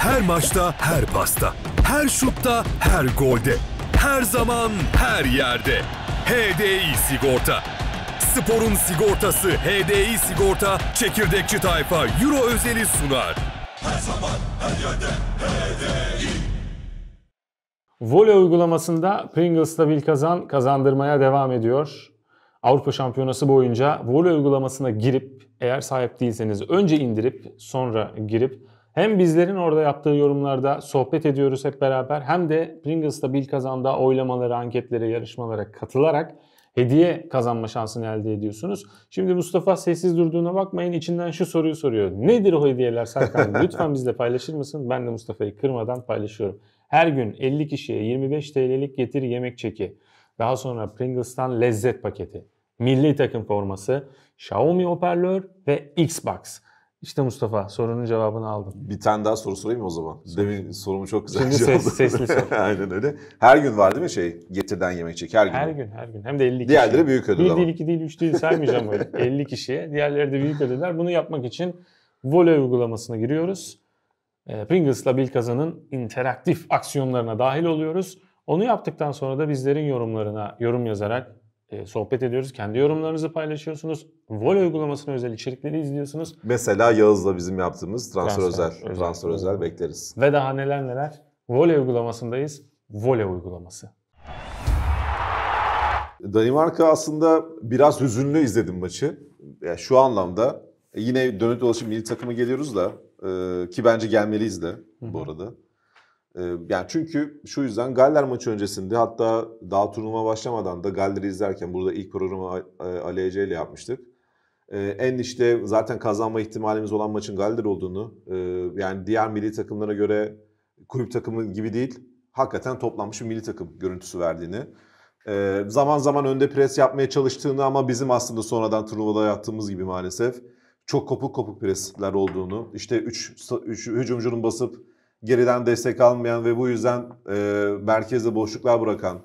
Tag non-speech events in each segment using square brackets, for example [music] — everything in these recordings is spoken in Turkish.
Her maçta, her pasta, her şutta, her golde, her zaman, her yerde. HDI Sigorta. Sporun sigortası HDI Sigorta Çekirdekçi Tayfa Euro özeli sunar. Her zaman, her yerde HDI. Voley uygulamasında Pringles stabil kazan kazandırmaya devam ediyor. Avrupa Şampiyonası boyunca voley uygulamasına girip eğer sahip değilseniz önce indirip sonra girip hem bizlerin orada yaptığı yorumlarda sohbet ediyoruz hep beraber hem de Pringles'ta Bil Kazan'da oylamalara, anketlere, yarışmalara katılarak hediye kazanma şansını elde ediyorsunuz. Şimdi Mustafa sessiz durduğuna bakmayın içinden şu soruyu soruyor. Nedir o hediyeler Serkan? [laughs] Lütfen bizle paylaşır mısın? Ben de Mustafa'yı kırmadan paylaşıyorum. Her gün 50 kişiye 25 TL'lik getir yemek çeki. Daha sonra Pringles'tan lezzet paketi. Milli takım forması, Xiaomi hoparlör ve Xbox. İşte Mustafa sorunun cevabını aldım. Bir tane daha soru sorayım o zaman. Sor. Demin sorumu çok güzel Şimdi ses, sesli sor. [laughs] Aynen öyle. Her gün var değil mi şey getirden yemek çek her gün. Her gün her gün. Hem de 50 kişi. Diğerleri büyük ödül Bir değil iki değil üç değil saymayacağım öyle. 50 [laughs] kişiye. Diğerleri de büyük ödüller. Bunu yapmak için voley uygulamasına giriyoruz. Ee, Pringles'la Bilkazan'ın interaktif aksiyonlarına dahil oluyoruz. Onu yaptıktan sonra da bizlerin yorumlarına yorum yazarak ee, sohbet ediyoruz. Kendi yorumlarınızı paylaşıyorsunuz. Vol uygulamasına özel içerikleri izliyorsunuz. Mesela Yağız'la bizim yaptığımız transfer, transfer özel, özel, transfer özel, özel bekleriz. Ve daha neler neler. Vol uygulamasındayız. Vol uygulaması. Danimarka aslında biraz hüzünlü izledim maçı. Yani şu anlamda e, yine dönüp dolaşıp milli takıma geliyoruz da e, ki bence gelmeliyiz de bu arada. Ee, yani çünkü şu yüzden Galler maçı öncesinde hatta daha turnuva başlamadan da Galler'i izlerken burada ilk programı Ali Ece ile yapmıştık. Ee, en işte zaten kazanma ihtimalimiz olan maçın Galler olduğunu e, yani diğer milli takımlara göre kulüp takımı gibi değil hakikaten toplanmış bir milli takım görüntüsü verdiğini ee, zaman zaman önde pres yapmaya çalıştığını ama bizim aslında sonradan turnuvada yaptığımız gibi maalesef çok kopuk kopuk presler olduğunu işte 3 hücumcunun basıp geriden destek almayan ve bu yüzden e, merkezde boşluklar bırakan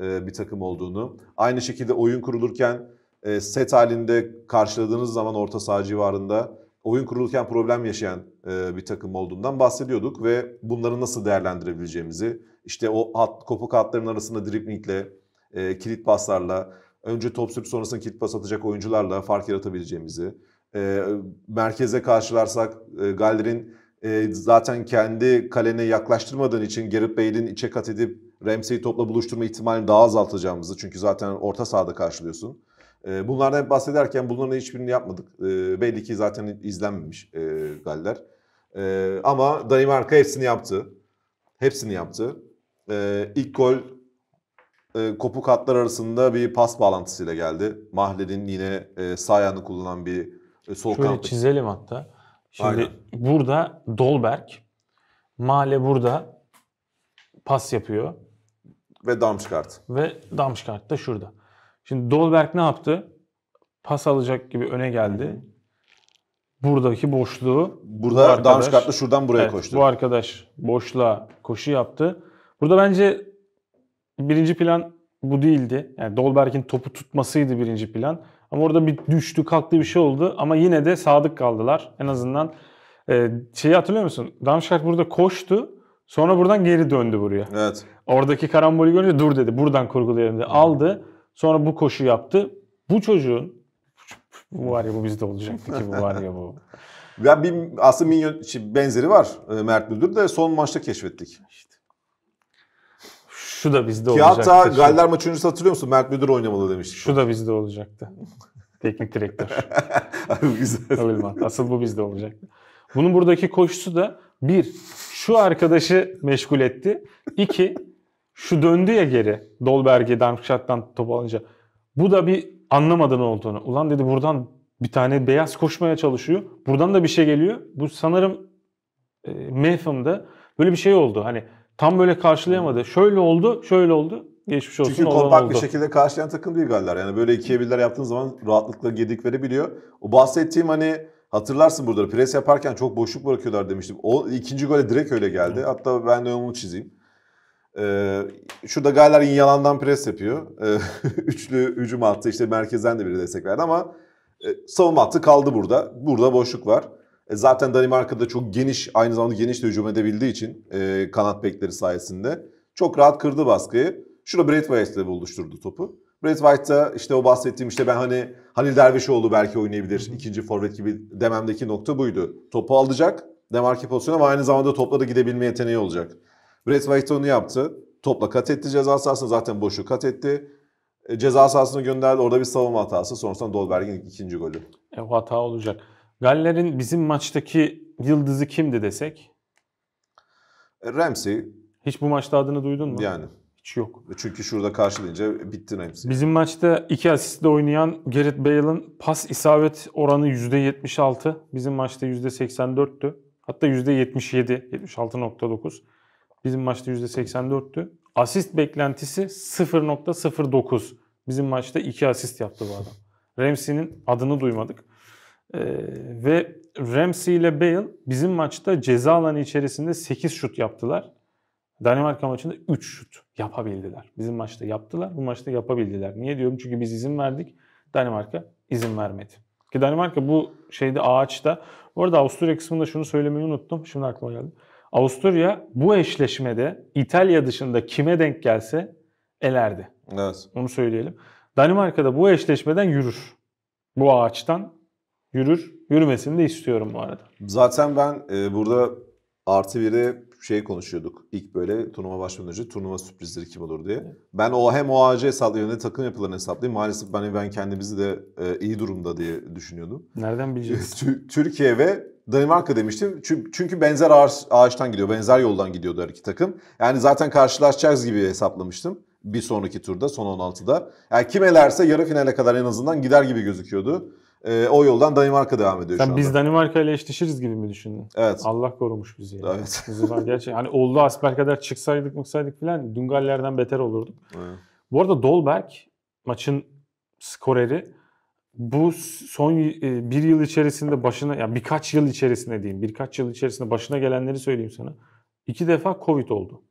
e, bir takım olduğunu. Aynı şekilde oyun kurulurken e, set halinde karşıladığınız zaman orta saha civarında oyun kurulurken problem yaşayan e, bir takım olduğundan bahsediyorduk ve bunları nasıl değerlendirebileceğimizi işte o hat, kopuk hatların arasında driplingle, e, kilit paslarla, önce top sürüp sonrasında kilit pas atacak oyuncularla fark yaratabileceğimizi, e, merkeze karşılarsak e, Galler'in e, zaten kendi kalene yaklaştırmadığın için Gareth Bale'in içe kat edip Ramsey'i topla buluşturma ihtimalini daha azaltacağımızı. Çünkü zaten orta sahada karşılıyorsun. E, bunlardan bahsederken bunların hiçbirini yapmadık. E, belli ki zaten izlenmemiş e, Galler. E, ama Danimarka hepsini yaptı. Hepsini yaptı. E, ilk gol e, kopuk hatlar arasında bir pas bağlantısıyla geldi. Mahle'nin yine e, sağ ayağını kullanan bir e, sol Şöyle kanat. çizelim hatta. Şimdi Aynen. burada Dolberg Male burada pas yapıyor. Ve Damşkart. Ve Damşkart da şurada. Şimdi Dolberg ne yaptı? Pas alacak gibi öne geldi. Buradaki boşluğu burada bu arkadaş, Damşkart'la şuradan buraya evet, koştu. Bu arkadaş boşluğa koşu yaptı. Burada bence birinci plan bu değildi. Yani Dolberg'in topu tutmasıydı birinci plan. Ama orada bir düştü kalktı bir şey oldu ama yine de sadık kaldılar. En azından e, şeyi hatırlıyor musun? Ramşart burada koştu. Sonra buradan geri döndü buraya. Evet. Oradaki karambolü görünce dur dedi. Buradan kurgulayalım dedi. Aldı. Sonra bu koşu yaptı. Bu çocuğun bu var ya bu bizde olacaktı ki bu var ya bu. [laughs] Ya bir aslında minyon şey, benzeri var e, Mert Müldür de son maçta keşfettik. İşte şu da bizde Ki olacaktı. Ki hatta Galler maçı öncesi hatırlıyor musun? Mert Müdür oynamalı demişti. Şu da bizde olacaktı. Teknik direktör. [laughs] Abi güzel. Asıl bu bizde olacaktı. Bunun buradaki koşusu da bir, şu arkadaşı meşgul etti. İki, şu döndü ya geri. Dolberg'e Darmstadt'tan top alınca. Bu da bir anlamadı ne olduğunu. Ulan dedi buradan bir tane beyaz koşmaya çalışıyor. Buradan da bir şey geliyor. Bu sanırım e, Mepham'da böyle bir şey oldu. Hani tam böyle karşılayamadı. Şöyle oldu, şöyle oldu. Geçmiş olsun. Çünkü kompakt bir şekilde karşılayan takım değil Galler. Yani böyle ikiye birler yaptığın zaman rahatlıkla gedik verebiliyor. O bahsettiğim hani hatırlarsın burada pres yaparken çok boşluk bırakıyorlar demiştim. O ikinci gole direkt öyle geldi. Hı. Hatta ben de onu çizeyim. Ee, şurada Galler yalandan pres yapıyor. Ee, [laughs] üçlü hücum attı. İşte merkezden de biri destek verdi ama e, savunma attı kaldı burada. Burada boşluk var. E, zaten Danimarka'da çok geniş, aynı zamanda geniş de hücum edebildiği için e, kanat bekleri sayesinde çok rahat kırdı baskıyı. Şurada Brett White ile buluşturdu topu. Brett White da işte o bahsettiğim işte ben hani Halil Dervişoğlu belki oynayabilir ikinci forvet gibi dememdeki nokta buydu. Topu alacak, demarke pozisyonu ama aynı zamanda topla da gidebilme yeteneği olacak. Brett White onu yaptı. Topla kat etti ceza sahasına zaten boşu kat etti. E, ceza sahasını gönderdi. Orada bir savunma hatası. Sonrasında Dolberg'in ikinci golü. E, hata olacak. Galler'in bizim maçtaki yıldızı kimdi desek? Ramsey. Hiç bu maçta adını duydun mu? Yani. Hiç yok. Çünkü şurada karşılayınca bitti Ramsey. Bizim maçta iki asistle oynayan Gerrit Bale'ın pas isabet oranı %76. Bizim maçta %84'tü. Hatta %77, 76.9. Bizim maçta %84'tü. Asist beklentisi 0.09. Bizim maçta 2 asist yaptı bu adam. Ramsey'nin adını duymadık. Ee, ve Ramsey ile Bale bizim maçta ceza alanı içerisinde 8 şut yaptılar. Danimarka maçında 3 şut yapabildiler. Bizim maçta yaptılar, bu maçta yapabildiler. Niye diyorum? Çünkü biz izin verdik, Danimarka izin vermedi. Ki Danimarka bu şeyde ağaçta. Bu arada Avusturya kısmında şunu söylemeyi unuttum. Şimdi aklıma geldi. Avusturya bu eşleşmede İtalya dışında kime denk gelse elerdi. Evet. Onu söyleyelim. Danimarka da bu eşleşmeden yürür. Bu ağaçtan yürür. Yürümesini de istiyorum bu arada. Zaten ben e, burada artı biri şey konuşuyorduk. İlk böyle turnuva başlamadan önce turnuva sürprizleri kim olur diye. Ben o hem OAC hesaplayayım hem takım yapılarını hesaplayayım. Maalesef ben, ben kendimizi de e, iyi durumda diye düşünüyordum. Nereden bileceğiz? [laughs] Türkiye ve Danimarka demiştim. Çünkü benzer ağaç, ağaçtan gidiyor, benzer yoldan gidiyordu her iki takım. Yani zaten karşılaşacağız gibi hesaplamıştım bir sonraki turda, son 16'da. Yani kim elerse yarı finale kadar en azından gider gibi gözüküyordu. E, o yoldan Danimarka devam ediyor Sen şu anda. Biz Danimarka ile eşleşiriz gibi mi düşündün? Evet. Allah korumuş bizi. Yani. Evet. [laughs] Bizi gerçi hani oldu asper kadar çıksaydık mıksaydık falan? Dungaller'den beter olurduk. Evet. Bu arada Dolberg maçın skoreri bu son e, bir yıl içerisinde başına ya yani birkaç yıl içerisinde diyeyim birkaç yıl içerisinde başına gelenleri söyleyeyim sana. İki defa Covid oldu.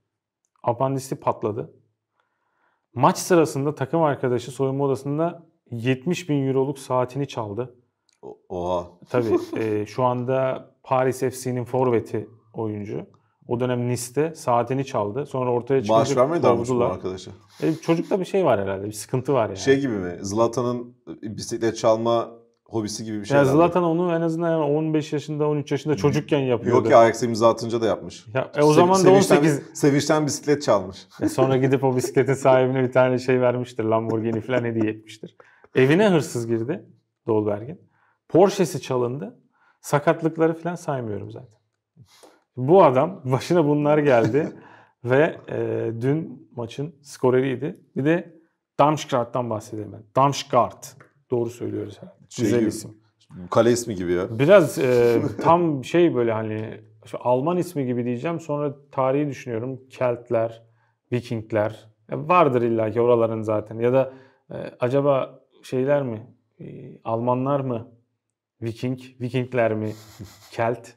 Apandisi patladı. Maç sırasında takım arkadaşı soyunma odasında 70 bin euroluk saatini çaldı. Oha. Tabii [laughs] e, şu anda Paris FC'nin forveti oyuncu. O dönem Nice'de saatini çaldı. Sonra ortaya çıkınca Maaş vermedi almış bu arkadaşa. E, çocukta bir şey var herhalde. Bir sıkıntı var yani. Şey gibi mi? Zlatan'ın e, bisiklet çalma hobisi gibi bir şey. Ya Zlatan onu en azından 15 yaşında 13 yaşında çocukken yapıyordu. Yok ya Ajax imza atınca da yapmış. Ya, e, o zaman Se- da 18. Sevinçten bisiklet çalmış. E, sonra gidip o bisikletin sahibine bir tane şey vermiştir. Lamborghini falan hediye etmiştir. Evine hırsız girdi Dolberg'in. Porsche'si çalındı. Sakatlıkları falan saymıyorum zaten. Bu adam başına bunlar geldi [laughs] ve e, dün maçın skoreriydi. Bir de Damşkart'tan bahsedelim ben. Damşkart. Doğru söylüyoruz herhalde. Şey Güzel isim. Kale ismi gibi ya. Biraz e, [laughs] tam şey böyle hani Alman ismi gibi diyeceğim. Sonra tarihi düşünüyorum. Keltler, Vikingler. E, vardır illaki oraların zaten. Ya da e, acaba şeyler mi? Ee, Almanlar mı? Viking, Vikingler mi? [laughs] Kelt?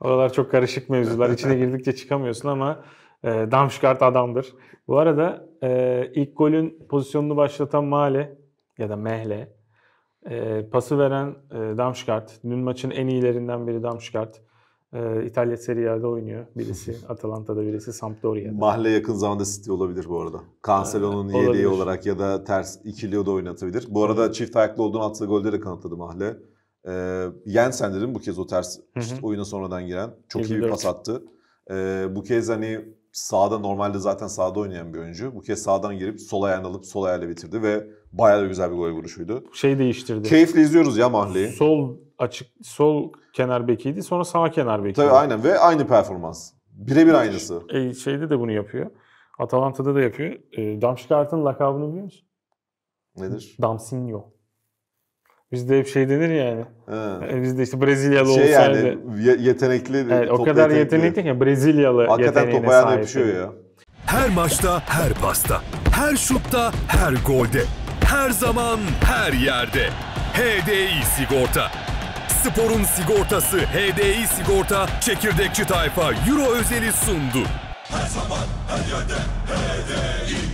Oralar çok karışık mevzular. İçine girdikçe çıkamıyorsun ama e, Damşkart adamdır. Bu arada e, ilk golün pozisyonunu başlatan Male ya da Mehle. E, pası veren e, Damşkart. Dün maçın en iyilerinden biri Damşkart. Ee, İtalya Serie A'da oynuyor birisi. Atalanta'da birisi Sampdoria'da. mahle yakın zamanda City olabilir bu arada. Cancelo'nun ee, yedeği olarak ya da ters ikiliyo da oynatabilir. Bu arada evet. çift ayaklı olduğunu attığı golde de kanıtladı mahle. Ee, Jensen dedim bu kez o ters hı oyuna sonradan giren. Çok 24. iyi bir pas attı. Ee, bu kez hani sağda normalde zaten sağda oynayan bir oyuncu. Bu kez sağdan girip sol ayağını alıp sol ayağıyla bitirdi ve bayağı da güzel bir gol vuruşuydu. Şey değiştirdi. Keyifli izliyoruz ya Mahle'yi. Sol açık sol kenar bekiydi. Sonra sağ kenar bekiydi. Tabii aynen ve aynı performans. Birebir aynısı. E, şeyde de bunu yapıyor. Atalanta'da da yapıyor. E, Damşikart'ın lakabını biliyor musun? Nedir? Damsinho. Bizde hep şey denir yani. He. Yani e, bizde işte Brezilyalı şey olsaydı. yani yetenekli. Evet, o kadar yetenekli, yetenekli ki Brezilyalı Hakikaten topa ayağına yapışıyor ya. Her maçta, her pasta, her şutta, her golde, her zaman, her yerde. HDI Sigorta Spor'un sigortası HDI Sigorta Çekirdekçi Tayfa Euro özeli sundu. Her zaman her yerde HDI.